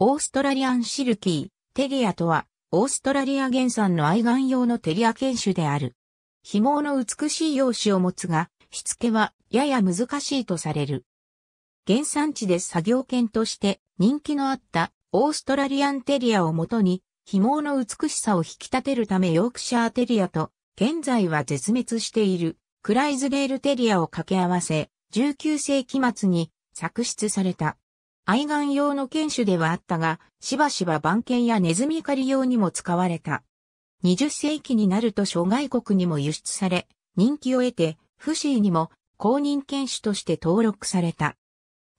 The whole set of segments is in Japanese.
オーストラリアンシルキー、テリアとは、オーストラリア原産の愛玩用のテリア犬種である。紐の美しい容姿を持つが、しつけはやや難しいとされる。原産地で作業犬として人気のあったオーストラリアンテリアをもとに、紐の美しさを引き立てるためヨークシャーテリアと、現在は絶滅しているクライズレールテリアを掛け合わせ、19世紀末に作出された。愛玩用の犬種ではあったが、しばしば番犬やネズミ狩り用にも使われた。20世紀になると諸外国にも輸出され、人気を得て、フシーにも公認犬種として登録された。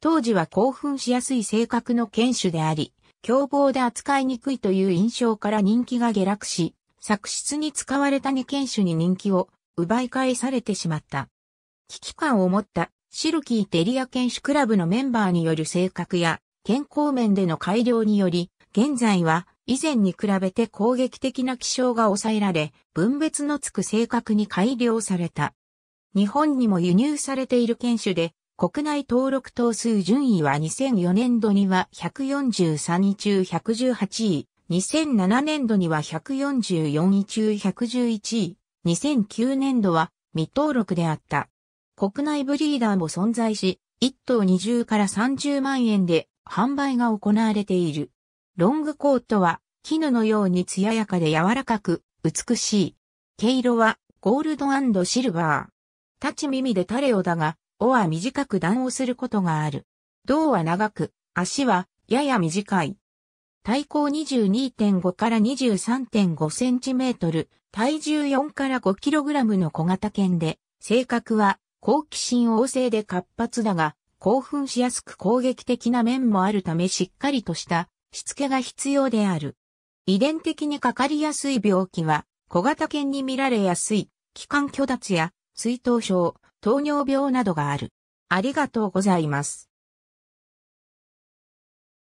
当時は興奮しやすい性格の犬種であり、凶暴で扱いにくいという印象から人気が下落し、作出に使われた2犬種に人気を奪い返されてしまった。危機感を持ったシルキーテリア犬種クラブのメンバーによる性格や健康面での改良により、現在は以前に比べて攻撃的な気象が抑えられ、分別のつく性格に改良された。日本にも輸入されている犬種で、国内登録頭数順位は2004年度には143位中118位、2007年度には144位中111位、2009年度は未登録であった。国内ブリーダーも存在し、1頭20から30万円で販売が行われている。ロングコートは絹のように艶やかで柔らかく美しい。毛色はゴールドシルバー。立ち耳でタレオだが、尾は短く断をすることがある。胴は長く、足はやや短い。体高22.5から23.5センチメートル、体重4から5キログラムの小型犬で、性格は好奇心旺盛で活発だが、興奮しやすく攻撃的な面もあるためしっかりとしたしつけが必要である。遺伝的にかかりやすい病気は、小型犬に見られやすい、気管虚脱や、水頭症、糖尿病などがある。ありがとうございます。